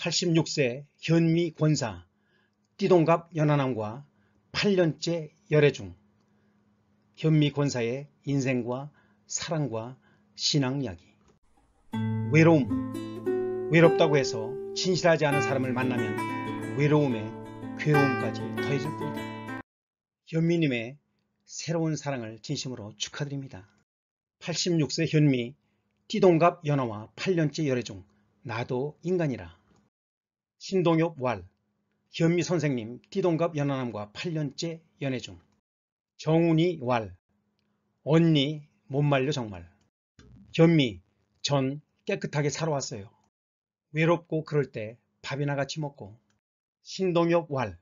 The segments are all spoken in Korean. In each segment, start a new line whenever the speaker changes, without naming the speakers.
86세 현미 권사 띠동갑 연하남과 8년째 열애 중 현미 권사의 인생과 사랑과 신앙 이야기 외로움 외롭다고 해서 진실하지 않은 사람을 만나면 외로움에 괴로움까지 더해질 뿐이다. 현미님의 새로운 사랑을 진심으로 축하드립니다. 86세 현미 띠동갑 연하와 8년째 열애 중 나도 인간이라 신동엽 왈, 현미 선생님 띠동갑 연하남과 8년째 연애 중 정훈이 왈, 언니 못 말려 정말 현미 전 깨끗하게 살아왔어요. 외롭고 그럴 때 밥이나 같이 먹고 신동엽 왈,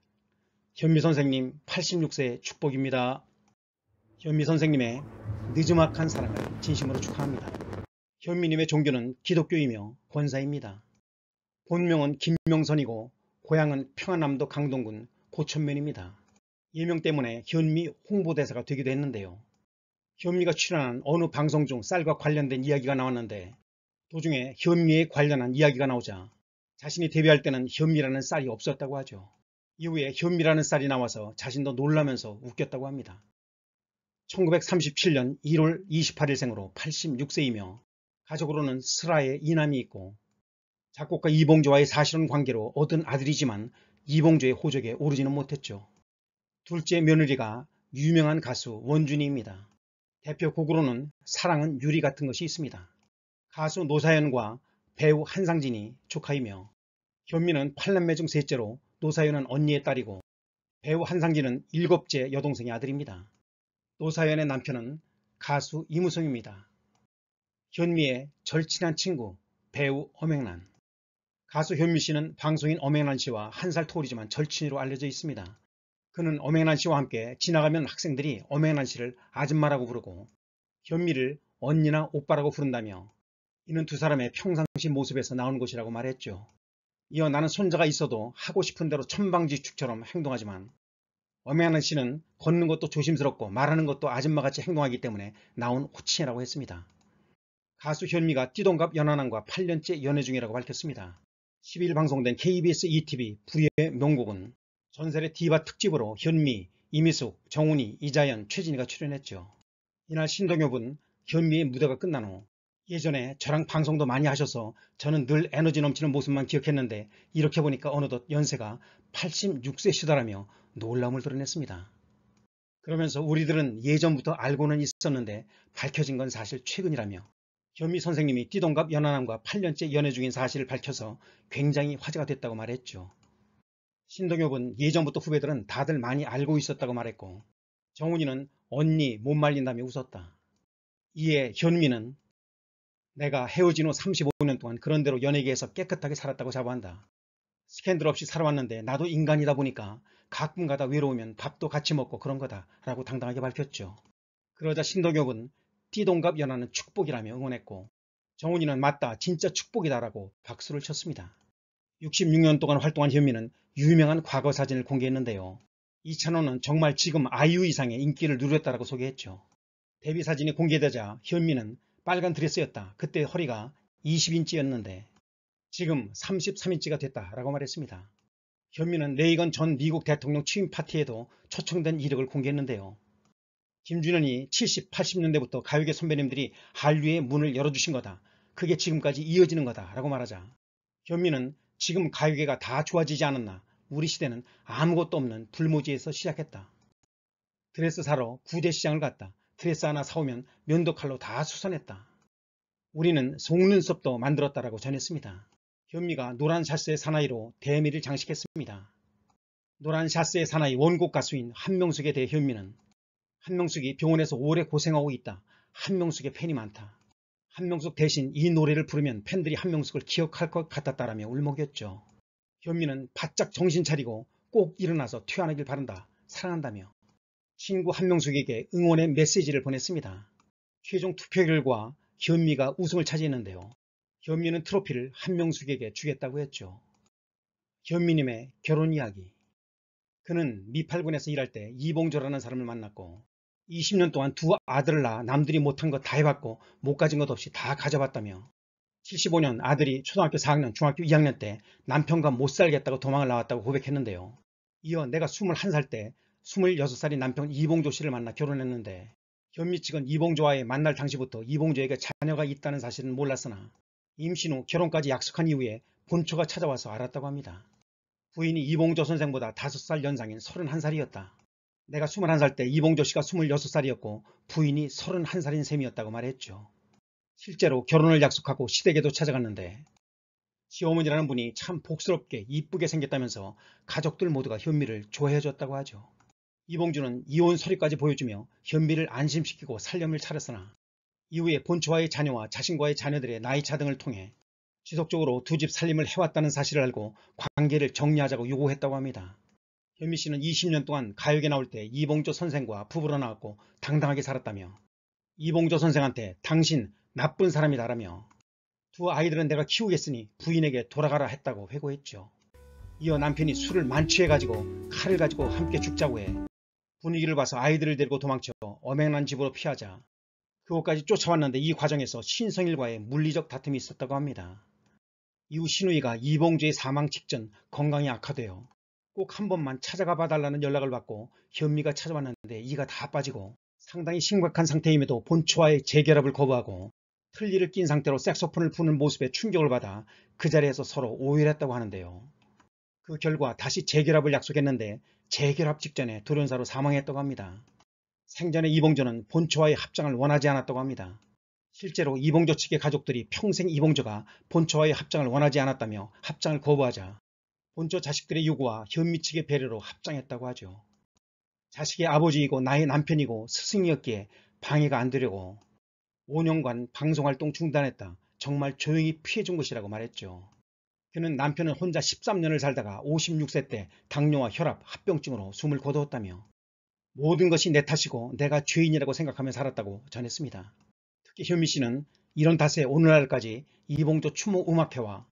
현미 선생님 86세 축복입니다. 현미 선생님의 느지막한 사랑을 진심으로 축하합니다. 현미님의 종교는 기독교이며 권사입니다. 본명은 김명선이고 고향은 평안남도 강동군 고천면입니다. 예명 때문에 현미 홍보대사가 되기도 했는데요. 현미가 출연한 어느 방송 중 쌀과 관련된 이야기가 나왔는데 도중에 현미에 관련한 이야기가 나오자 자신이 데뷔할 때는 현미라는 쌀이 없었다고 하죠. 이후에 현미라는 쌀이 나와서 자신도 놀라면서 웃겼다고 합니다. 1937년 1월 28일생으로 86세이며 가족으로는 슬아의 이남이 있고 작곡가 이봉조와의 사실혼 관계로 얻은 아들이지만 이봉조의 호적에 오르지는 못했죠. 둘째 며느리가 유명한 가수 원준이입니다. 대표 곡으로는 사랑은 유리 같은 것이 있습니다. 가수 노사연과 배우 한상진이 조카이며 현미는 8남매 중 셋째로 노사연은 언니의 딸이고 배우 한상진은 일곱째 여동생의 아들입니다. 노사연의 남편은 가수 이무성입니다. 현미의 절친한 친구 배우 엄영란 가수 현미 씨는 방송인 엄앵란 씨와 한 살 토울이지만 절친으로 알려져 있습니다. 그는 엄앵란 씨와 함께 지나가면 학생들이 엄앵란 씨를 아줌마라고 부르고 현미를 언니나 오빠라고 부른다며 이는 두 사람의 평상시 모습에서 나온 것이라고 말했죠. 이어 나는 손자가 있어도 하고 싶은 대로 천방지축처럼 행동하지만 엄앵란 씨는 걷는 것도 조심스럽고 말하는 것도 아줌마같이 행동하기 때문에 나온 호칭이라고 했습니다. 가수 현미가 띠동갑 연하남과 8년째 연애 중이라고 밝혔습니다. 10일 방송된 KBS ETV 부의 명곡은 전설의 디바 특집으로 현미, 이미숙, 정훈이, 이자연, 최진희가 출연했죠. 이날 신동엽은 현미의 무대가 끝난 후 예전에 저랑 방송도 많이 하셔서 저는 늘 에너지 넘치는 모습만 기억했는데 이렇게 보니까 어느덧 연세가 86세시다라며 놀라움을 드러냈습니다. 그러면서 우리들은 예전부터 알고는 있었는데 밝혀진 건 사실 최근이라며 현미 선생님이 띠동갑 연하남과 8년째 연애 중인 사실을 밝혀서 굉장히 화제가 됐다고 말했죠. 신동엽은 예전부터 후배들은 다들 많이 알고 있었다고 말했고 정훈이는 언니 못 말린다며 웃었다. 이에 현미는 내가 헤어진 후 35년 동안 그런대로 연예계에서 깨끗하게 살았다고 자부한다. 스캔들 없이 살아왔는데 나도 인간이다 보니까 가끔가다 외로우면 밥도 같이 먹고 그런 거다 라고 당당하게 밝혔죠. 그러자 신동엽은 띠동갑 연하는 축복이라며 응원했고 정훈이는 맞다 진짜 축복이다라고 박수를 쳤습니다. 66년 동안 활동한 현미는 유명한 과거 사진을 공개했는데요. 이찬원은 정말 지금 아이유 이상의 인기를 누렸다라고 소개했죠. 데뷔 사진이 공개되자 현미는 빨간 드레스였다. 그때 허리가 20인치였는데 지금 33인치가 됐다라고 말했습니다. 현미는 레이건 전 미국 대통령 취임 파티에도 초청된 이력을 공개했는데요. 김준현이 70, 80년대부터 가요계 선배님들이 한류의 문을 열어주신 거다. 그게 지금까지 이어지는 거다. 라고 말하자. 현미는 지금 가요계가 다 좋아지지 않았나. 우리 시대는 아무것도 없는 불모지에서 시작했다. 드레스 사러 구제 시장을 갔다. 드레스 하나 사오면 면도칼로 다 수선했다. 우리는 속눈썹도 만들었다라고 전했습니다. 현미가 노란 샤스의 사나이로 대미를 장식했습니다. 노란 샤스의 사나이 원곡 가수인 한명숙에 대해 현미는 한명숙이 병원에서 오래 고생하고 있다. 한명숙의 팬이 많다. 한명숙 대신 이 노래를 부르면 팬들이 한명숙을 기억할 것 같았다라며 울먹였죠. 현미는 바짝 정신 차리고 꼭 일어나서 퇴원하길 바란다. 사랑한다며 친구 한명숙에게 응원의 메시지를 보냈습니다. 최종 투표 결과 현미가 우승을 차지했는데요. 현미는 트로피를 한명숙에게 주겠다고 했죠. 현미님의 결혼 이야기 그는 미팔군에서 일할 때 이봉조라는 사람을 만났고 20년 동안 두 아들을 낳아 남들이 못한 것 다 해봤고 못 가진 것 없이 다 가져봤다며 75년 아들이 초등학교 4학년, 중학교 2학년 때 남편과 못 살겠다고 도망을 나왔다고 고백했는데요. 이어 내가 21살 때 26살인 남편 이봉조 씨를 만나 결혼했는데 현미 측은 이봉조와의 만날 당시부터 이봉조에게 자녀가 있다는 사실은 몰랐으나 임신 후 결혼까지 약속한 이후에 본처가 찾아와서 알았다고 합니다. 부인이 이봉조 선생보다 5살 연상인 31살이었다. 내가 21살 때 이봉조 씨가 26살이었고 부인이 31살인 셈이었다고 말했죠. 실제로 결혼을 약속하고 시댁에도 찾아갔는데 시어머니라는 분이 참 복스럽게 이쁘게 생겼다면서 가족들 모두가 현미를 좋아해줬다고 하죠. 이봉주는 이혼 서류까지 보여주며 현미를 안심시키고 살림을 차렸으나 이후에 본초와의 자녀와 자신과의 자녀들의 나이차 등을 통해 지속적으로 두 집 살림을 해왔다는 사실을 알고 관계를 정리하자고 요구했다고 합니다. 현미 씨는 20년 동안 가요계 나올 때 이봉조 선생과 부부로 나왔고 당당하게 살았다며 이봉조 선생한테 당신 나쁜 사람이다라며 두 아이들은 내가 키우겠으니 부인에게 돌아가라 했다고 회고했죠. 이어 남편이 술을 만취해가지고 칼을 가지고 함께 죽자고 해 분위기를 봐서 아이들을 데리고 도망쳐 엄행난 집으로 피하자 그곳까지 쫓아왔는데 이 과정에서 신성일과의 물리적 다툼이 있었다고 합니다. 이후 신우이가 이봉주의 사망 직전 건강이 악화되어 꼭한 번만 찾아가 봐달라는 연락을 받고 현미가 찾아왔는데 이가 다 빠지고 상당히 심각한 상태임에도 본초와의 재결합을 거부하고 틀니를 낀 상태로 색소폰을 푸는 모습에 충격을 받아 그 자리에서 서로 오해를했다고 하는데요. 그 결과 다시 재결합을 약속했는데 재결합 직전에 돌연사로 사망했다고 합니다. 생전에 이봉조는 본초와의 합장을 원하지 않았다고 합니다. 실제로 이봉조 측의 가족들이 평생 이봉조가 본초와의 합장을 원하지 않았다며 합장을 거부하자 본처 자식들의 요구와 현미 측의 배려로 합장했다고 하죠. 자식의 아버지이고 나의 남편이고 스승이었기에 방해가 안 되려고 5년간 방송활동 중단했다. 정말 조용히 피해준 것이라고 말했죠. 그는 남편은 혼자 13년을 살다가 56세 때 당뇨와 혈압, 합병증으로 숨을 거두었다며 모든 것이 내 탓이고 내가 죄인이라고 생각하며 살았다고 전했습니다. 특히 현미 씨는 이런 탓에 오늘날까지 이봉조 추모 음악회와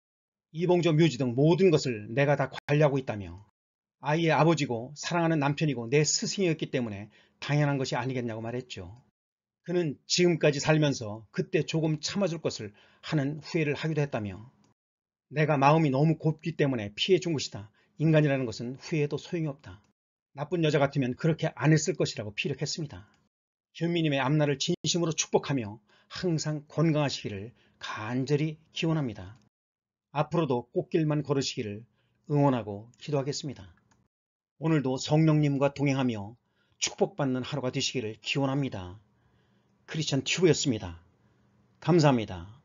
이봉조 묘지 등 모든 것을 내가 다 관리하고 있다며 아이의 아버지고 사랑하는 남편이고 내 스승이었기 때문에 당연한 것이 아니겠냐고 말했죠. 그는 지금까지 살면서 그때 조금 참아줄 것을 하는 후회를 하기도 했다며 내가 마음이 너무 곱기 때문에 피해 준 것이다. 인간이라는 것은 후회해도 소용이 없다. 나쁜 여자 같으면 그렇게 안 했을 것이라고 피력했습니다. 현미님의 앞날을 진심으로 축복하며 항상 건강하시기를 간절히 기원합니다. 앞으로도 꽃길만 걸으시기를 응원하고 기도하겠습니다. 오늘도 성령님과 동행하며 축복받는 하루가 되시기를 기원합니다. 크리스천 튜브였습니다. 감사합니다.